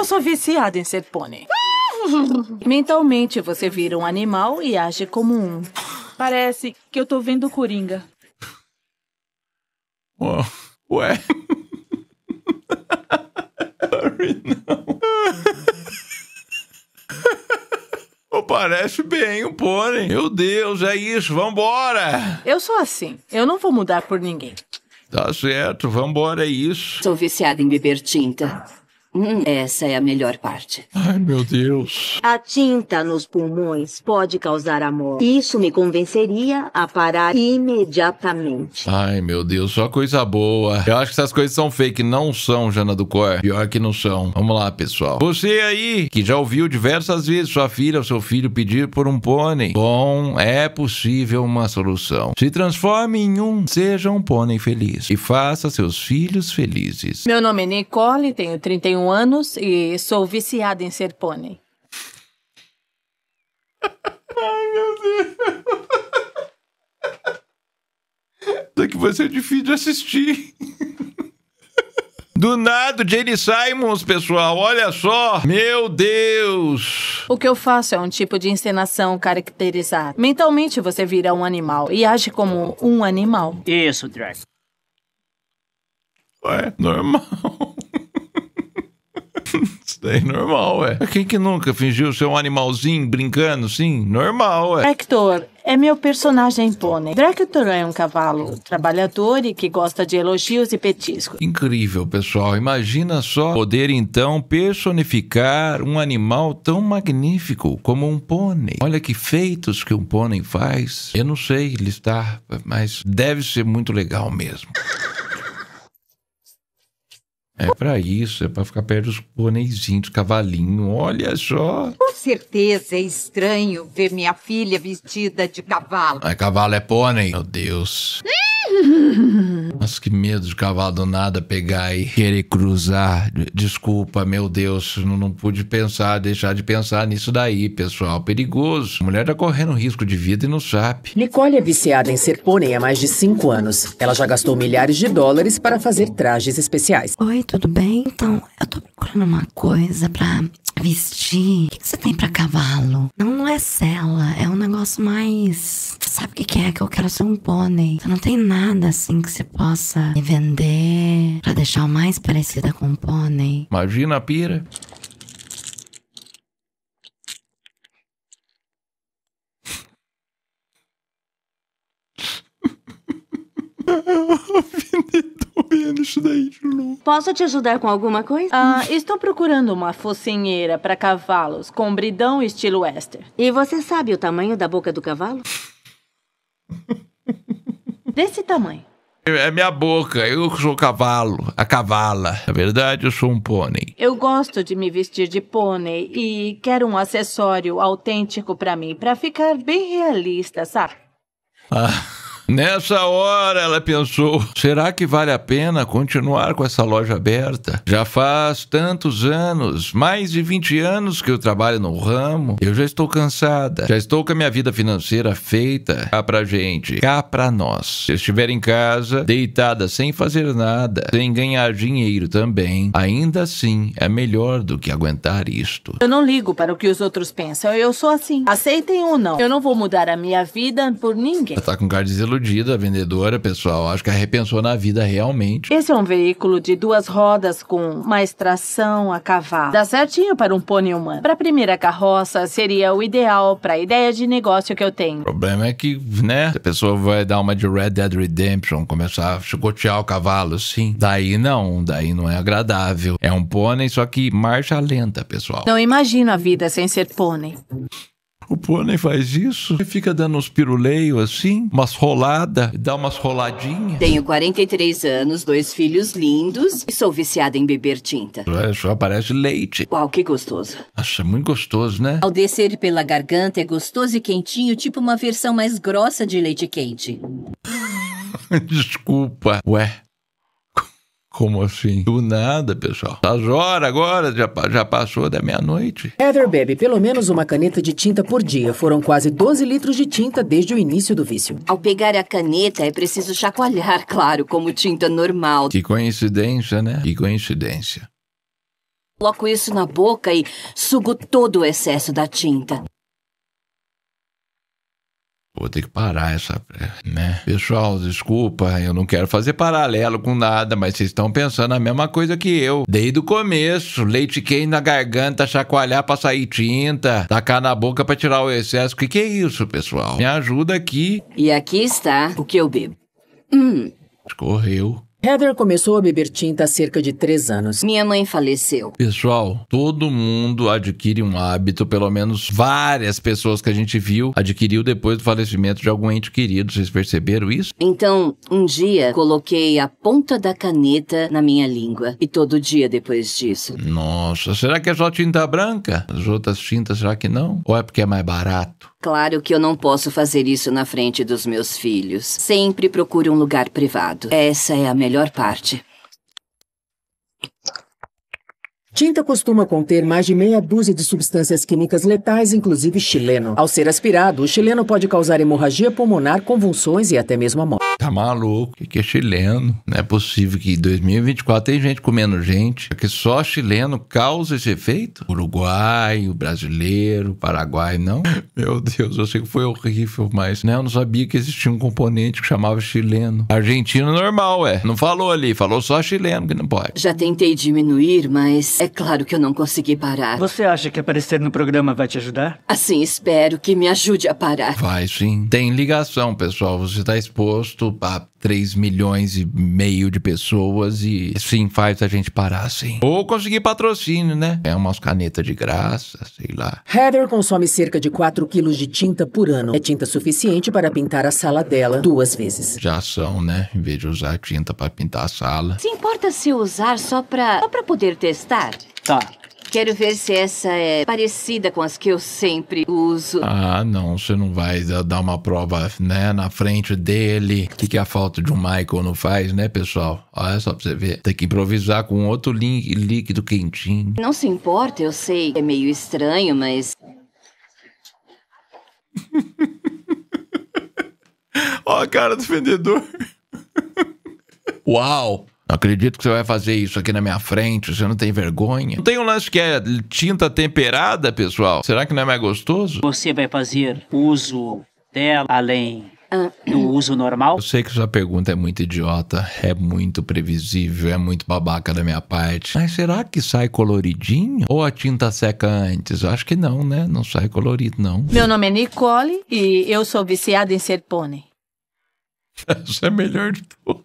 Eu sou viciada em ser pônei. Mentalmente, você vira um animal e age como um. Parece que eu tô vendo Coringa. Ué? Harry, parece bem o pônei. Meu Deus, é isso, vambora! Eu sou assim. Eu não vou mudar por ninguém. Tá certo, vambora, é isso. Sou viciada em beber tinta. Hum, essa é a melhor parte. Ai, meu Deus. A tinta nos pulmões pode causar a morte. Isso me convenceria a parar imediatamente. Ai, meu Deus, só coisa boa. Eu acho que essas coisas são fake. Não são, Jana do Cor. Pior que não são. Vamos lá, pessoal. Você aí, que já ouviu diversas vezes sua filha ou seu filho pedir por um pônei. Bom, é possível uma solução. Se transforme em um, seja um pônei feliz. E faça seus filhos felizes. Meu nome é Nicole, tenho 31 anos e sou viciada em ser pônei. Ai, meu Deus. Isso aqui vai ser difícil de assistir. Do nada, Jenny Simons, pessoal, olha só. Meu Deus! O que eu faço é um tipo de encenação caracterizada. Mentalmente você vira um animal e age como um animal. Isso, Drake. É normal. Isso daí é normal, ué. Quem que nunca fingiu ser um animalzinho brincando, sim? Normal, ué. Hector, é meu personagem pônei. Dractor é um cavalo trabalhador e que gosta de elogios e petiscos. Incrível, pessoal. Imagina só poder, então, personificar um animal tão magnífico como um pônei. Olha que feitos que um pônei faz. Eu não sei listar, mas deve ser muito legal mesmo. É para isso, é para ficar perto dos bonezinhos, cavalinho, olha só. Com certeza é estranho ver minha filha vestida de cavalo. É cavalo é pônei. Meu Deus. Nossa, que medo de cavalo do nada, pegar e querer cruzar. Desculpa, meu Deus, não, não pude pensar, deixar de pensar nisso daí, pessoal. Perigoso. A mulher tá correndo risco de vida e não sabe. Nicole é viciada em ser pônei há mais de cinco anos. Ela já gastou milhares de dólares para fazer trajes especiais. Oi, tudo bem? Então, eu tô procurando uma coisa pra vestir. O que, você tem para cavalo? Não, não é cela, é um negócio mais Sabe o que, que é? Que eu quero ser um pônei. Você não tem nada assim que você possa me vender pra deixar mais parecida com um pônei. Imagina a pira. Posso te ajudar com alguma coisa? Ah, estou procurando uma focinheira para cavalos com bridão estilo Wester. E você sabe o tamanho da boca do cavalo? Desse tamanho. É minha boca, eu sou cavalo, a cavala. Na verdade, eu sou um pônei. Eu gosto de me vestir de pônei e quero um acessório autêntico para mim, para ficar bem realista, sabe? Ah. Nessa hora ela pensou: será que vale a pena continuar com essa loja aberta? Já faz tantos anos, mais de 20 anos que eu trabalho no ramo, eu já estou cansada. Já estou com a minha vida financeira feita cá pra gente, cá pra nós. Se eu estiver em casa, deitada sem fazer nada, sem ganhar dinheiro também, ainda assim é melhor do que aguentar isto. Eu não ligo para o que os outros pensam, eu sou assim. Aceitem ou não, eu não vou mudar a minha vida por ninguém. Ela tá com cara de a vendedora, pessoal. Acho que ela repensou na vida realmente. Esse é um veículo de duas rodas com mais tração a cavalo. Dá certinho para um pônei humano. Para a primeira carroça, seria o ideal para a ideia de negócio que eu tenho. O problema é que, né, a pessoa vai dar uma de Red Dead Redemption, começar a chicotear o cavalo, sim. Daí não, daí não é agradável. É um pônei, só que marcha lenta, pessoal. Não imagino a vida sem ser pônei. O pônei faz isso e fica dando uns piruleios assim, umas roladas, dá umas roladinhas. Tenho 43 anos, dois filhos lindos e sou viciada em beber tinta. É, só parece leite. Uau, que gostoso. Acha muito gostoso, né? Ao descer pela garganta é gostoso e quentinho, tipo uma versão mais grossa de leite quente. Desculpa. Ué, como assim? Do nada, pessoal. As horas agora, já, já passou da meia-noite. Heather bebe pelo menos uma caneta de tinta por dia. Foram quase 12 litros de tinta desde o início do vício. Ao pegar a caneta, é preciso chacoalhar, claro, como tinta normal. Que coincidência, né? Que coincidência. Coloco isso na boca e sugo todo o excesso da tinta. Vou ter que parar essa. Né? Pessoal, desculpa, eu não quero fazer paralelo com nada, mas vocês estão pensando a mesma coisa que eu. Desde o começo, leite quente na garganta, chacoalhar pra sair tinta, tacar na boca pra tirar o excesso. O que, que é isso, pessoal? Me ajuda aqui. E aqui está o que eu bebo. Hum. Escorreu. Heather começou a beber tinta há cerca de 3 anos. Minha mãe faleceu. Pessoal, todo mundo adquire um hábito, pelo menos várias pessoas que a gente viu adquiriu depois do falecimento de algum ente querido. Vocês perceberam isso? Então, um dia coloquei a ponta da caneta na minha língua e todo dia depois disso. Nossa, será que é só tinta branca? As outras tintas, será que não? Ou é porque é mais barato? Claro que eu não posso fazer isso na frente dos meus filhos. Sempre procure um lugar privado. Essa é a melhor parte. Tinta costuma conter mais de meia dúzia de substâncias químicas letais, inclusive chileno. Ao ser aspirado, o chileno pode causar hemorragia pulmonar, convulsões e até mesmo a morte. Tá maluco? Que, que é chileno? Não é possível que em 2024 tem gente comendo gente. É que só chileno causa esse efeito? Uruguai, o brasileiro, Paraguai, não? Meu Deus, eu sei que foi horrível, mas né, eu não sabia que existia um componente que chamava chileno. Argentino normal, é. Não falou ali, falou só chileno que não pode. Já tentei diminuir, mas é claro que eu não consegui parar. Você acha que aparecer no programa vai te ajudar? Assim, espero que me ajude a parar. Vai sim. Tem ligação, pessoal. Você está exposto a 3 milhões e meio de pessoas e sim faz a gente parar, sim. Ou conseguir patrocínio, né? É umas canetas de graça, sei lá. Heather consome cerca de 4 quilos de tinta por ano. É tinta suficiente para pintar a sala dela duas vezes. Já são, né? Em vez de usar tinta para pintar a sala. Se importa se usar só para só pra poder testar? Tá. Quero ver se essa é parecida com as que eu sempre uso. Ah, não, você não vai dar uma prova, né, na frente dele. O que, que a falta de um Michael não faz, né, pessoal? Olha só pra você ver. Tem que improvisar com outro líquido quentinho. Não se importa, eu sei. É meio estranho, mas. Ó a cara do vendedor. Uau! Não acredito que você vai fazer isso aqui na minha frente, você não tem vergonha. Não tem um lance que é tinta temperada, pessoal? Será que não é mais gostoso? Você vai fazer uso dela além do uso normal? Eu sei que sua pergunta é muito idiota, é muito previsível, é muito babaca da minha parte. Mas será que sai coloridinho? Ou a tinta seca antes? Acho que não, né? Não sai colorido, não. Meu nome é Nicole e eu sou viciada em ser pônei. Isso é melhor de tudo.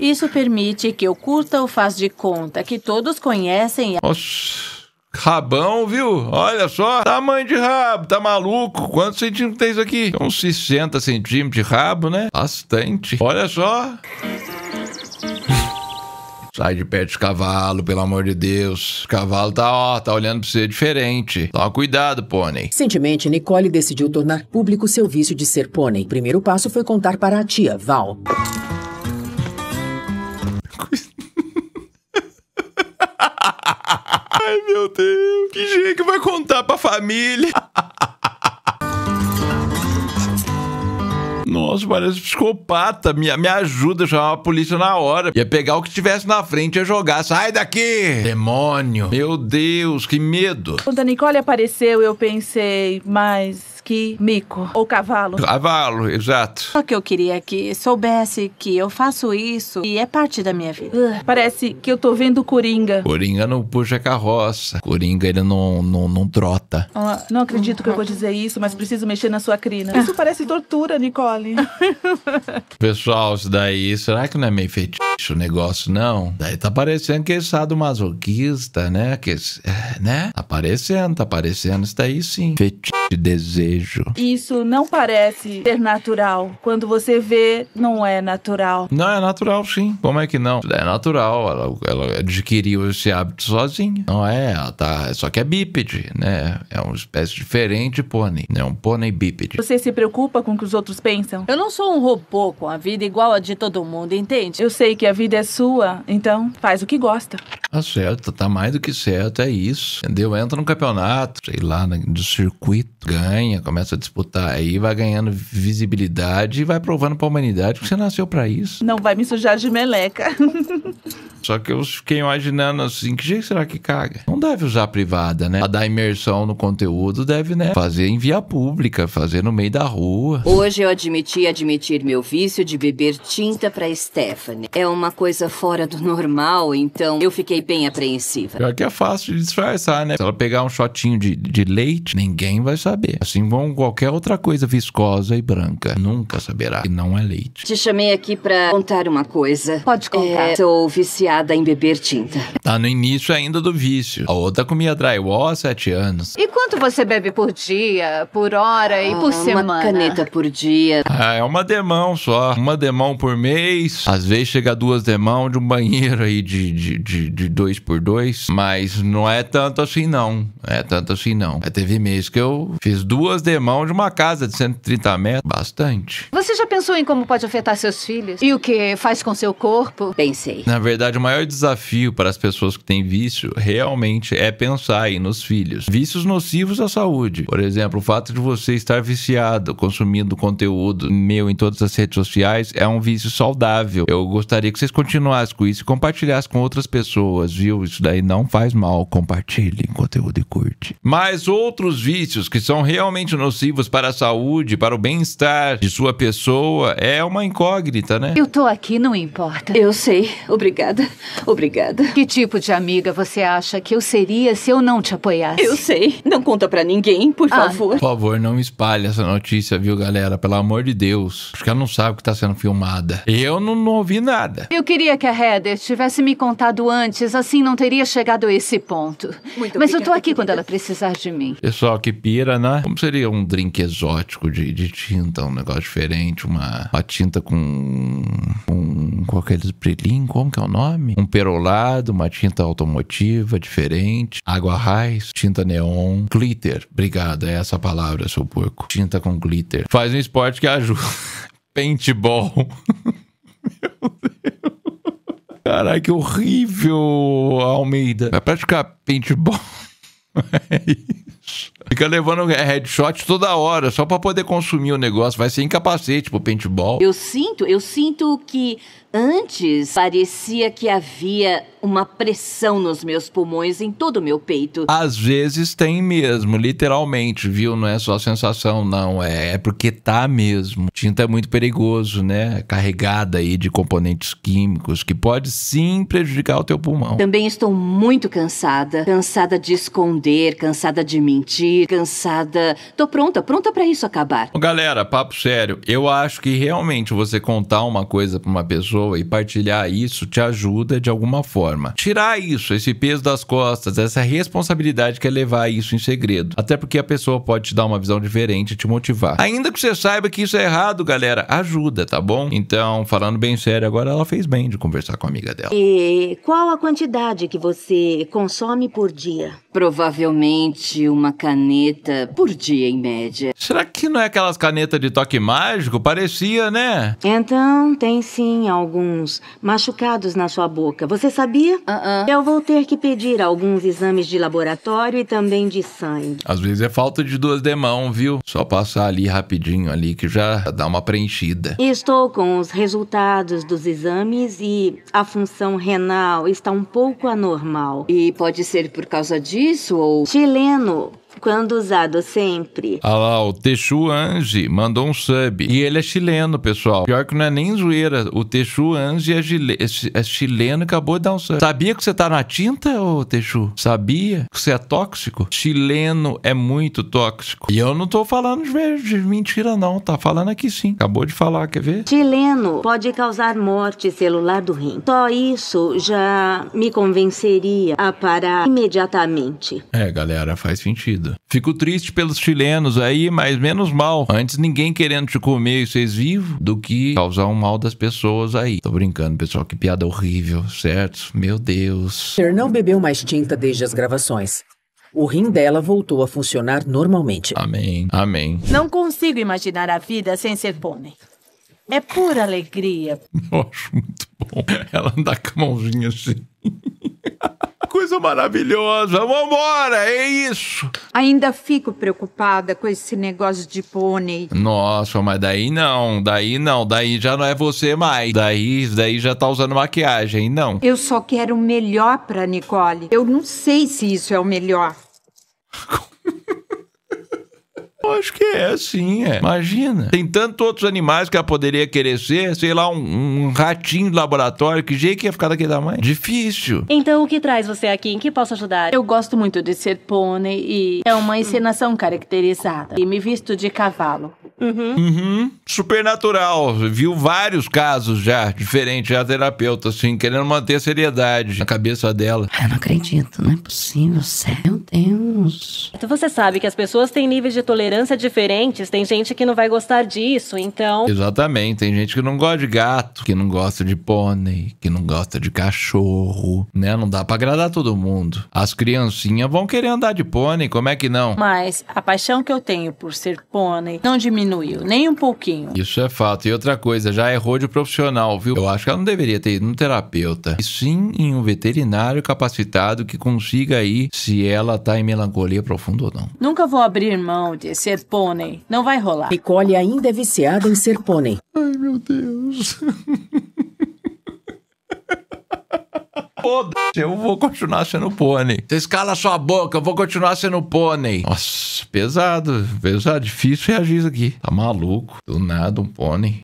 Isso permite que eu curta o faz de conta que todos conhecem. A... Oxi. Rabão, viu? Olha só, tamanho tá de rabo, tá maluco? Quantos centímetros tem isso aqui? Uns 60 centímetros de rabo, né? Bastante. Olha só. Sai de perto de cavalo, pelo amor de Deus. O cavalo tá, ó, tá olhando pra você diferente. Toma cuidado, pônei. Recentemente, Nicole decidiu tornar público seu vício de ser pônei. O primeiro passo foi contar para a tia, Val. Ai, meu Deus. que jeito que vai contar pra família. Nossa, parece psicopata. Me, me ajuda a chamar a polícia na hora. Ia pegar o que tivesse na frente e ia jogar. Sai daqui! Demônio! Meu Deus, que medo! Quando a Nicole apareceu, eu pensei, mas aqui mico ou cavalo. Cavalo, exato. Só que eu queria que soubesse que eu faço isso e é parte da minha vida. Uh, parece que eu tô vendo Coringa. Coringa não puxa carroça. Coringa, ele não, não, não trota. Ah, não acredito que eu vou dizer isso, mas preciso mexer na sua crina. Isso parece tortura, Nicole. Pessoal, isso daí, será que não é meio feitiço o negócio, não? Daí tá parecendo que é sadomasoquista, né? Que, é, né? Tá parecendo, tá parecendo. Isso daí sim. Feitiço de desejo. Isso não parece ser natural. Quando você vê, não é natural. Não, é natural sim. Como é que não? É natural. Ela, ela adquiriu esse hábito sozinha. Não é, ela tá. Só que é bípede, né? É uma espécie diferente de pônei. É um pônei bípede. Você se preocupa com o que os outros pensam? Eu não sou um robô com a vida igual a de todo mundo, entende? Eu sei que a vida é sua, então faz o que gosta. Tá certo, tá mais do que certo, é isso. Entendeu? Entra no campeonato, sei lá, no né, circuito ganha, começa a disputar, aí vai ganhando visibilidade e vai provando para a humanidade que você nasceu para isso. Não vai me sujar de meleca. Só que eu fiquei imaginando assim, que jeito será que caga? Não deve usar privada, né? A dar imersão no conteúdo deve, né? Fazer em via pública, fazer no meio da rua. Hoje eu admiti admitir meu vício de beber tinta para Stephanie. É uma coisa fora do normal, então eu fiquei bem apreensiva. Pior que é fácil de disfarçar, né? Se ela pegar um shotinho de, de leite, ninguém vai saber saber. Assim vão qualquer outra coisa viscosa e branca. Nunca saberá que não é leite. Te chamei aqui para contar uma coisa. Pode contar. É, sou viciada em beber tinta. Tá no início ainda do vício. A outra comia drywall há sete anos. E quanto você bebe por dia, por hora ah, e por ah, semana? Uma caneta por dia. Ah, é uma demão só. Uma demão por mês. Às vezes chega duas demão de um banheiro aí de, de, de, de dois por dois. Mas não é tanto assim, não. É tanto assim, não. É, teve mês que eu Fiz duas demãos de uma casa de 130 metros. Bastante. Você já pensou em como pode afetar seus filhos? E o que faz com seu corpo? Pensei. Na verdade, o maior desafio para as pessoas que têm vício realmente é pensar aí nos filhos. Vícios nocivos à saúde. Por exemplo, o fato de você estar viciado, consumindo conteúdo meu em todas as redes sociais, é um vício saudável. Eu gostaria que vocês continuassem com isso e compartilhassem com outras pessoas, viu? Isso daí não faz mal. Compartilhem conteúdo e curte. Mas outros vícios que são são realmente nocivos para a saúde, para o bem-estar de sua pessoa, é uma incógnita, né? Eu tô aqui, não importa. Eu sei. Obrigada. Obrigada. Que tipo de amiga você acha que eu seria se eu não te apoiasse? Eu sei. Não conta para ninguém, por ah. favor. Por favor, não espalhe essa notícia, viu, galera? Pelo amor de Deus. Acho que ela não sabe que tá sendo filmada. Eu não, não ouvi nada. Eu queria que a Heather tivesse me contado antes, assim não teria chegado a esse ponto. Muito Mas obrigada, eu tô aqui querida. quando ela precisar de mim. Pessoal que pira né? Como seria um drink exótico de, de tinta, um negócio diferente, uma, uma tinta com, com, aqueles brilhinhos, como que é o nome? Um perolado, uma tinta automotiva diferente, água raiz, tinta neon, glitter. Obrigado, é essa palavra, seu porco. Tinta com glitter. Faz um esporte que ajuda. Paintball. Meu Deus. Caraca, que horrível, Almeida. Vai praticar paintball. é isso. Fica levando headshot toda hora, só para poder consumir o negócio. Vai ser incapacete pro paintball. Eu sinto, eu sinto que Antes, parecia que havia uma pressão nos meus pulmões, em todo o meu peito. Às vezes tem mesmo, literalmente, viu? Não é só sensação, não. É, é, porque tá mesmo. Tinta é muito perigoso, né? Carregada aí de componentes químicos que pode sim prejudicar o teu pulmão. Também estou muito cansada. Cansada de esconder, cansada de mentir, cansada. Tô pronta, pronta para isso acabar. galera, papo sério. Eu acho que realmente você contar uma coisa pra uma pessoa pessoa e partilhar isso te ajuda de alguma forma. Tirar isso, esse peso das costas, essa responsabilidade que é levar isso em segredo. Até porque a pessoa pode te dar uma visão diferente e te motivar. Ainda que você saiba que isso é errado, galera, ajuda, tá bom? Então, falando bem sério, agora ela fez bem de conversar com a amiga dela. E qual a quantidade que você consome por dia? Provavelmente uma caneta por dia, em média. Será que não é aquelas canetas de toque mágico? Parecia, né? Então, tem sim algo alguns machucados na sua boca. Você sabia? Uh -uh. Eu vou ter que pedir alguns exames de laboratório e também de sangue. Às vezes é falta de duas demão, viu? Só passar ali rapidinho ali que já dá uma preenchida. Estou com os resultados dos exames e a função renal está um pouco anormal. E pode ser por causa disso ou Chileno, quando usado sempre. Olha ah lá, o Texu Anji mandou um sub. E ele é chileno, pessoal. Pior que não é nem zoeira. O Texu Anji é, é, é, chileno e acabou de dar um sub. Sabia que você tá na tinta, Ô, Teju, sabia que você é tóxico? Chileno é muito tóxico. E eu não tô falando de mentira, não. Tá falando aqui sim. Acabou de falar, quer ver? Chileno pode causar morte celular do rim. Só isso já me convenceria a parar imediatamente. É, galera, faz sentido. Fico triste pelos chilenos aí, mas menos mal. Antes ninguém querendo te comer e vocês vivos do que causar um mal das pessoas aí. Tô brincando, pessoal. Que piada horrível, certo? Meu Deus. Não bebeu mais tinta desde as gravações. O rim dela voltou a funcionar normalmente. Amém. Amém. Não consigo imaginar a vida sem ser pônei. É pura alegria. Eu acho muito bom. Ela anda com a mãozinha assim coisa maravilhosa. Vambora, é isso. Ainda fico preocupada com esse negócio de pônei. Nossa, mas daí não, daí não, daí já não é você mais. Daí, daí já tá usando maquiagem, não. Eu só quero o melhor pra Nicole. Eu não sei se isso é o melhor. acho que é, sim, é. Imagina. Tem tantos outros animais que ela poderia querer ser, sei lá, um, um ratinho de laboratório, que jeito que ia ficar daquele tamanho? Difícil. Então, o que traz você aqui? Em que posso ajudar? Eu gosto muito de ser pônei e é uma encenação caracterizada. E me visto de cavalo. Uhum. Uhum. Supernatural. Viu vários casos já, diferente, já terapeuta, assim, querendo manter a seriedade na cabeça dela. Eu não acredito, não é possível, sério. Meu Deus. Então, você sabe que as pessoas têm níveis de tolerância diferentes, tem gente que não vai gostar disso, então. Exatamente, tem gente que não gosta de gato, que não gosta de pônei, que não gosta de cachorro, né? Não dá para agradar todo mundo. As criancinhas vão querer andar de pônei, como é que não? Mas a paixão que eu tenho por ser pônei não diminuiu, nem um pouquinho. Isso é fato. E outra coisa, já errou de profissional, viu? Eu acho que ela não deveria ter ido num terapeuta. E sim em um veterinário capacitado que consiga aí se ela tá em melancolia profunda ou não. Nunca vou abrir mão ser ser pônei. Não vai rolar. Nicole ainda é viciada em ser pônei. Ai, meu Deus. Foda-se, eu vou continuar sendo pônei. Você escala sua boca, eu vou continuar sendo pônei. Nossa, pesado, pesado, difícil reagir isso aqui. Tá maluco? Do nada um pônei.